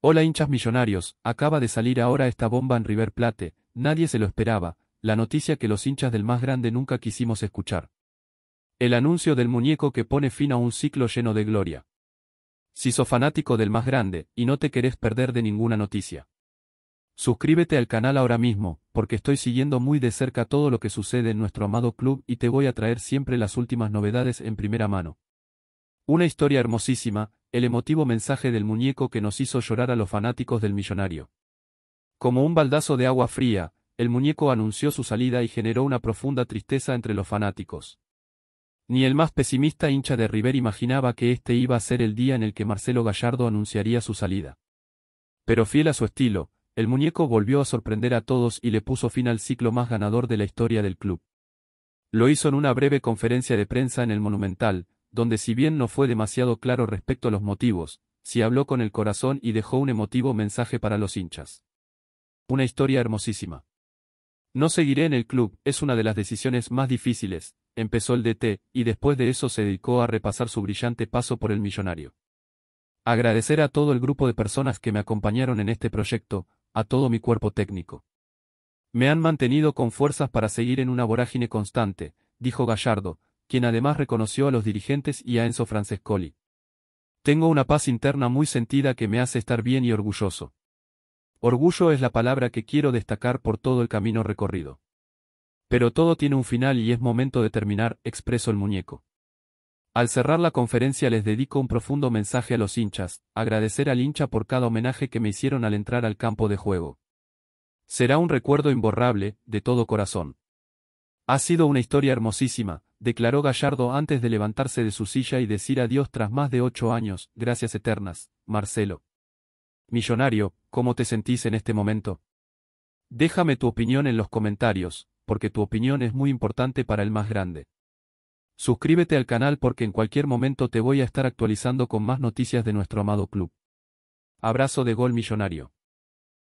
Hola hinchas millonarios, acaba de salir ahora esta bomba en River Plate, nadie se lo esperaba, la noticia que los hinchas del más grande nunca quisimos escuchar. El anuncio del muñeco que pone fin a un ciclo lleno de gloria. Si sos fanático del más grande, y no te querés perder de ninguna noticia. Suscríbete al canal ahora mismo, porque estoy siguiendo muy de cerca todo lo que sucede en nuestro amado club y te voy a traer siempre las últimas novedades en primera mano. Una historia hermosísima, el emotivo mensaje del muñeco que nos hizo llorar a los fanáticos del millonario. Como un baldazo de agua fría, el muñeco anunció su salida y generó una profunda tristeza entre los fanáticos. Ni el más pesimista hincha de River imaginaba que este iba a ser el día en el que Marcelo Gallardo anunciaría su salida. Pero fiel a su estilo, el muñeco volvió a sorprender a todos y le puso fin al ciclo más ganador de la historia del club. Lo hizo en una breve conferencia de prensa en el Monumental, donde si bien no fue demasiado claro respecto a los motivos, sí habló con el corazón y dejó un emotivo mensaje para los hinchas. Una historia hermosísima. No seguiré en el club, es una de las decisiones más difíciles, empezó el DT, y después de eso se dedicó a repasar su brillante paso por el millonario. Agradecer a todo el grupo de personas que me acompañaron en este proyecto, a todo mi cuerpo técnico. Me han mantenido con fuerzas para seguir en una vorágine constante, dijo Gallardo, quien además reconoció a los dirigentes y a Enzo Francescoli. Tengo una paz interna muy sentida que me hace estar bien y orgulloso. Orgullo es la palabra que quiero destacar por todo el camino recorrido. Pero todo tiene un final y es momento de terminar, expresó el muñeco. Al cerrar la conferencia les dedico un profundo mensaje a los hinchas, agradecer al hincha por cada homenaje que me hicieron al entrar al campo de juego. Será un recuerdo imborrable, de todo corazón. Ha sido una historia hermosísima, declaró Gallardo antes de levantarse de su silla y decir adiós tras más de ocho años, gracias eternas, Marcelo. Millonario, ¿cómo te sentís en este momento? Déjame tu opinión en los comentarios, porque tu opinión es muy importante para el más grande. Suscríbete al canal porque en cualquier momento te voy a estar actualizando con más noticias de nuestro amado club. Abrazo de gol millonario.